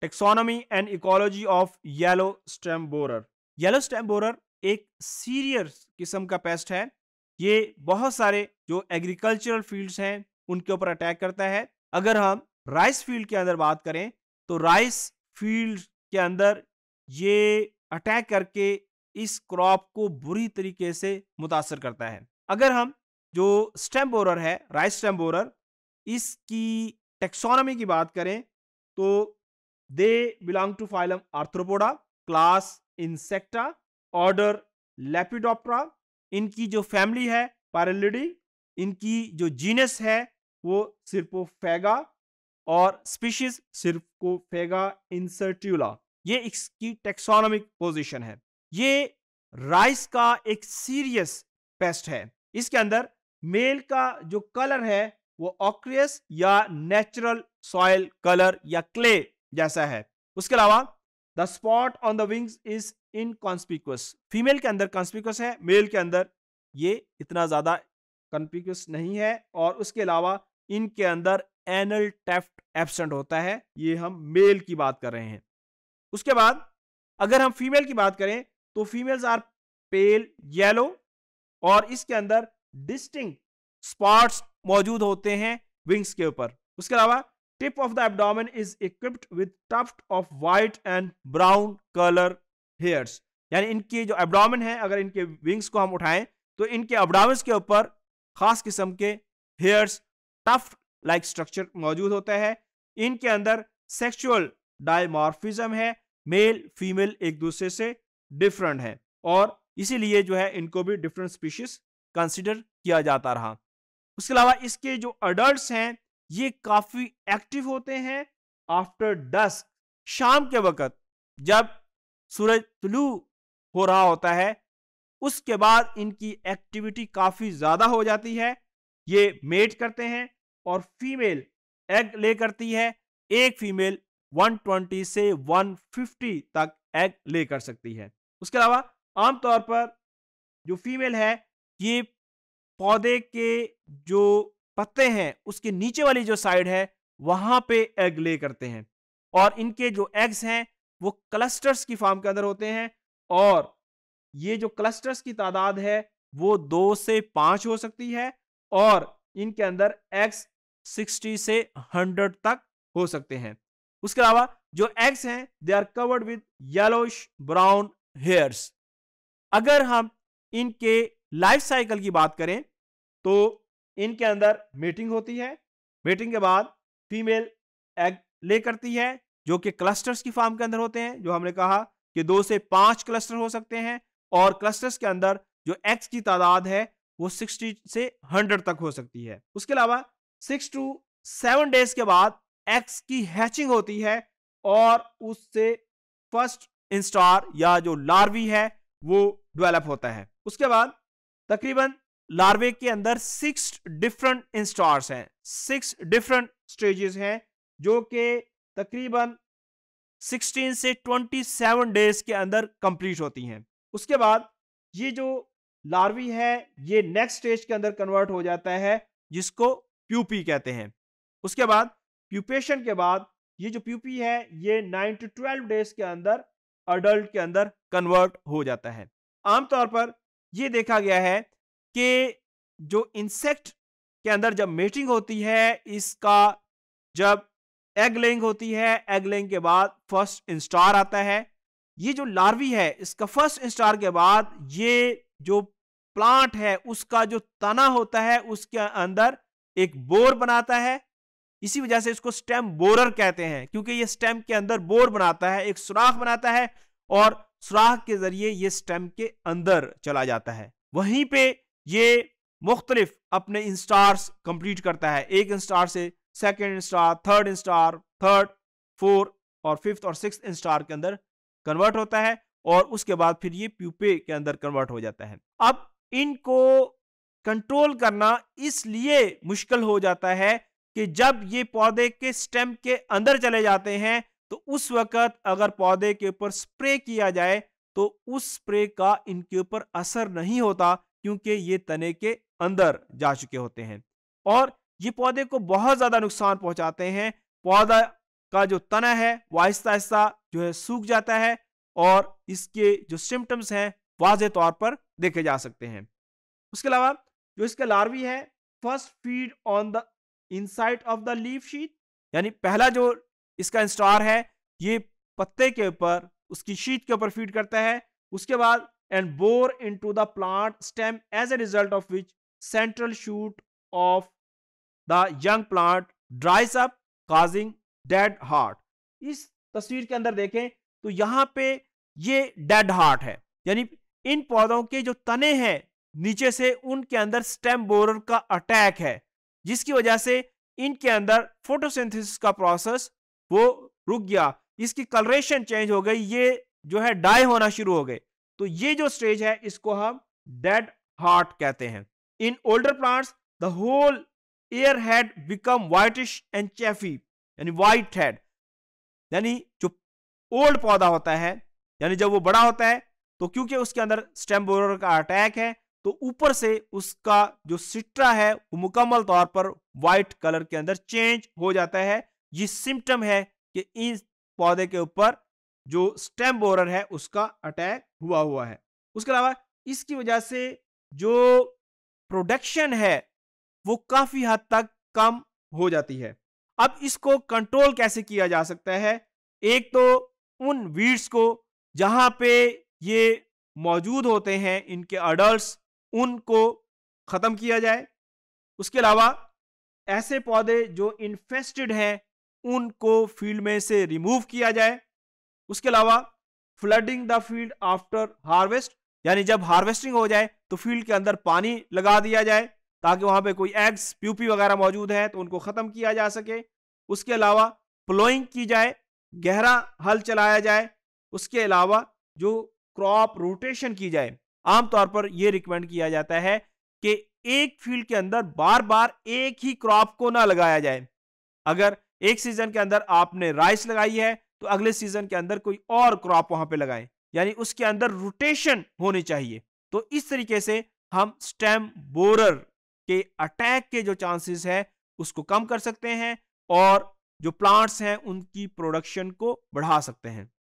Taxonomy and ecology of yellow stem borer yellow stem borer एक serious किस्म का paste है ये बहुत सारे जो एग्रीकल्चरल फील्ड्स हैं उनके ऊपर अटैक करता है अगर हम राइस फील्ड के अंदर बात करें तो राइस फील्ड के अंदर ये अटैक करके इस क्रॉप को बुरी तरीके से मुतासर करता है अगर हम जो स्टेम बोरर है राइस स्टेम बोरर इसकी टेक्सोनॉमी की बात करें तो They belong to phylum Arthropoda, class Insecta, order Lepidoptera. इनकी जो फैमिली है पैरलिडी इनकी जो जीनस है वो सिर्पोफेगा और स्पीशीज सिर्पोफेगा इंसर्ट्यूला ये इसकी टेक्सोनॉमिक पोजीशन है ये राइस का एक सीरियस पेस्ट है इसके अंदर मेल का जो कलर है वो ऑक्रियस या नेचुरल सॉयल कलर या क्ले जैसा है उसके अलावा the spot on the wings is inconspicuous female के अंदर कॉन्स्पिकुअस है मेल के अंदर ये इतना ज़्यादा कॉन्स्पिकुअस नहीं है और उसके अलावा इनके अंदर एनल टेफ्ट एबसेंट होता है ये हम मेल की बात कर रहे हैं उसके बाद अगर हम फीमेल की बात करें तो फीमेल्स आर पेल येलो और इसके अंदर डिस्टिंग स्पॉट्स मौजूद होते हैं विंग्स के ऊपर उसके अलावा tip of the abdomen is equipped with tuft of white and brown color hairs. यानी इनकी जो एब्डोमेन है अगर इनके विंग्स को हम उठाएं तो इनके एब्डोमेंस के ऊपर खास किस्म के हेयर्स टफ लाइक स्ट्रक्चर मौजूद होते हैं इनके अंदर सेक्सुअल डायमॉर्फिज्म है मेल फीमेल एक दूसरे से डिफरेंट है और इसीलिए जो है इनको भी डिफरेंट स्पीशीज कंसिडर किया जाता रहा उसके अलावा इसके जो अडल्ट हैं ये काफी एक्टिव होते हैं आफ्टर डस्क शाम के वक्त जब सूरज तुलू हो रहा होता है उसके बाद इनकी एक्टिविटी काफ़ी ज़्यादा हो जाती है ये मेट करते हैं और फीमेल एग ले करती है एक फीमेल 120 से 150 तक एग ले कर सकती है उसके अलावा आमतौर पर जो फीमेल है ये पौधे के जो पत्ते हैं उसके नीचे वाली जो साइड है वहां पे एग ले करते हैं और इनके जो एग्स हैं वो क्लस्टर्स की फार्म के अंदर होते हैं और ये जो क्लस्टर्स की तादाद है वो दो से पांच हो सकती है और इनके अंदर एग्स सिक्सटी से हंड्रेड तक हो सकते हैं उसके अलावा जो एग्स हैं they are covered with yellowish brown hairs अगर हम इनके लाइफ साइकिल की बात करें तो इनके अंदर मीटिंग होती है मीटिंग के बाद फीमेल एग ले करती है जो कि क्लस्टर्स की फार्म के अंदर होते हैं जो हमने कहा कि दो से पांच क्लस्टर हो सकते हैं और क्लस्टर्स के अंदर जो एग्स की तादाद है वो सिक्सटी से हंड्रेड तक हो सकती है उसके अलावा सिक्स टू सेवन डेज के बाद एग्स की हैचिंग होती है और उससे फर्स्ट इंस्टार या जो लार्वी है वो डेवलप होता है उसके बाद तकरीबन लार्वे के अंदर सिक्स डिफरेंट इंस्टार्स हैं सिक्स डिफरेंट स्टेजेस हैं जो कि तकरीबन 16 से 27 डेज के अंदर कंप्लीट होती हैं उसके बाद ये जो लार्वी है ये नेक्स्ट स्टेज के अंदर कन्वर्ट हो जाता है जिसको प्यूपी कहते हैं उसके बाद प्यूपेशन के बाद ये जो प्यूपी है ये 9 टू 12 डेज के अंदर अडल्ट के अंदर कन्वर्ट हो जाता है आमतौर पर ये देखा गया है कि जो इंसेक्ट के अंदर जब मेटिंग होती है इसका जब एग लेंग होती है एग लेंग के बाद फर्स्ट इंस्टार आता है ये जो लार्वी है इसका फर्स्ट इंस्टार के बाद ये जो प्लांट है उसका जो तना होता है उसके अंदर एक बोर बनाता है इसी वजह से इसको स्टेम बोरर कहते हैं क्योंकि ये स्टेम के अंदर बोर बनाता है एक सुराख बनाता है और सुराख के जरिए ये स्टेम के अंदर चला जाता है वहीं पे ये मुख्तलिफ अपने इंस्टार्स कंप्लीट करता है एक इंस्टार से second instar third instar third fourth और फिफ्थ और सिक्स इंस्टार के अंदर कन्वर्ट होता है और उसके बाद फिर ये प्यूपे के अंदर कन्वर्ट हो जाता है अब इनको कंट्रोल करना इसलिए मुश्किल हो जाता है कि जब ये पौधे के स्टेम के अंदर चले जाते हैं तो उस वक्त अगर पौधे के ऊपर स्प्रे किया जाए तो उस स्प्रे का इनके ऊपर असर नहीं होता क्योंकि ये तने के अंदर जा चुके होते हैं और ये पौधे को बहुत ज़्यादा नुकसान पहुंचाते हैं पौधा का जो तना है वो आहिस्ता आहिस्ता जो है सूख जाता है और इसके जो सिम्टम्स हैं वाजे तौर पर देखे जा सकते हैं उसके अलावा जो इसके लार्वी है first feed on the inside of the leaf sheath यानी पहला जो इसका इंस्टार है ये पत्ते के ऊपर उसकी शीट के ऊपर फीड करता है उसके बाद and bore into the plant stem as a result of which central shoot of the young plant dries up causing dead heart इस तस्वीर के अंदर देखें तो यहाँ पे ये डेड हार्ट है यानी इन पौधों के जो तने हैं नीचे से उनके अंदर स्टेम बोरर का अटैक है जिसकी वजह से इनके अंदर फोटोसिंथेसिस का प्रोसेस वो रुक गया इसकी कलरेशन चेंज हो गई ये जो है डाई होना शुरू हो गए तो ये जो स्टेज है इसको हम डेड हार्ट कहते हैं in older plants the whole ear head become whitish and chaffy यानी वाइट हेड यानी जो ओल्ड पौधा होता है यानी जब वो बड़ा होता है तो क्योंकि उसके अंदर स्टेम बोरर का अटैक है तो ऊपर से उसका जो सिट्रा है वो मुकम्मल तौर पर व्हाइट कलर के अंदर चेंज हो जाता है ये सिम्टम है कि इस पौधे के ऊपर जो स्टेम बोरर है उसका अटैक हुआ हुआ है उसके अलावा इसकी वजह से जो प्रोडक्शन है वो काफ़ी हद तक कम हो जाती है अब इसको कंट्रोल कैसे किया जा सकता है एक तो उन वीड्स को जहाँ पे ये मौजूद होते हैं इनके अडल्ट उनको ख़त्म किया जाए उसके अलावा ऐसे पौधे जो इन्फेस्टेड हैं उनको फील्ड में से रिमूव किया जाए उसके अलावा flooding the field after harvest यानी जब हार्वेस्टिंग हो जाए तो फील्ड के अंदर पानी लगा दिया जाए ताकि वहां पे कोई एग्स प्यूपी वगैरह मौजूद है तो उनको खत्म किया जा सके उसके अलावा प्लोइंग की जाए गहरा हल चलाया जाए उसके अलावा जो क्रॉप रोटेशन की जाए आमतौर पर यह रिकमेंड किया जाता है कि एक फील्ड के अंदर बार बार एक ही क्रॉप को ना लगाया जाए अगर एक सीजन के अंदर आपने राइस लगाई है तो अगले सीजन के अंदर कोई और क्रॉप वहां पे लगाएं यानी उसके अंदर रोटेशन होनी चाहिए तो इस तरीके से हम स्टेम बोरर के अटैक के जो चांसेस है उसको कम कर सकते हैं और जो प्लांट्स हैं उनकी प्रोडक्शन को बढ़ा सकते हैं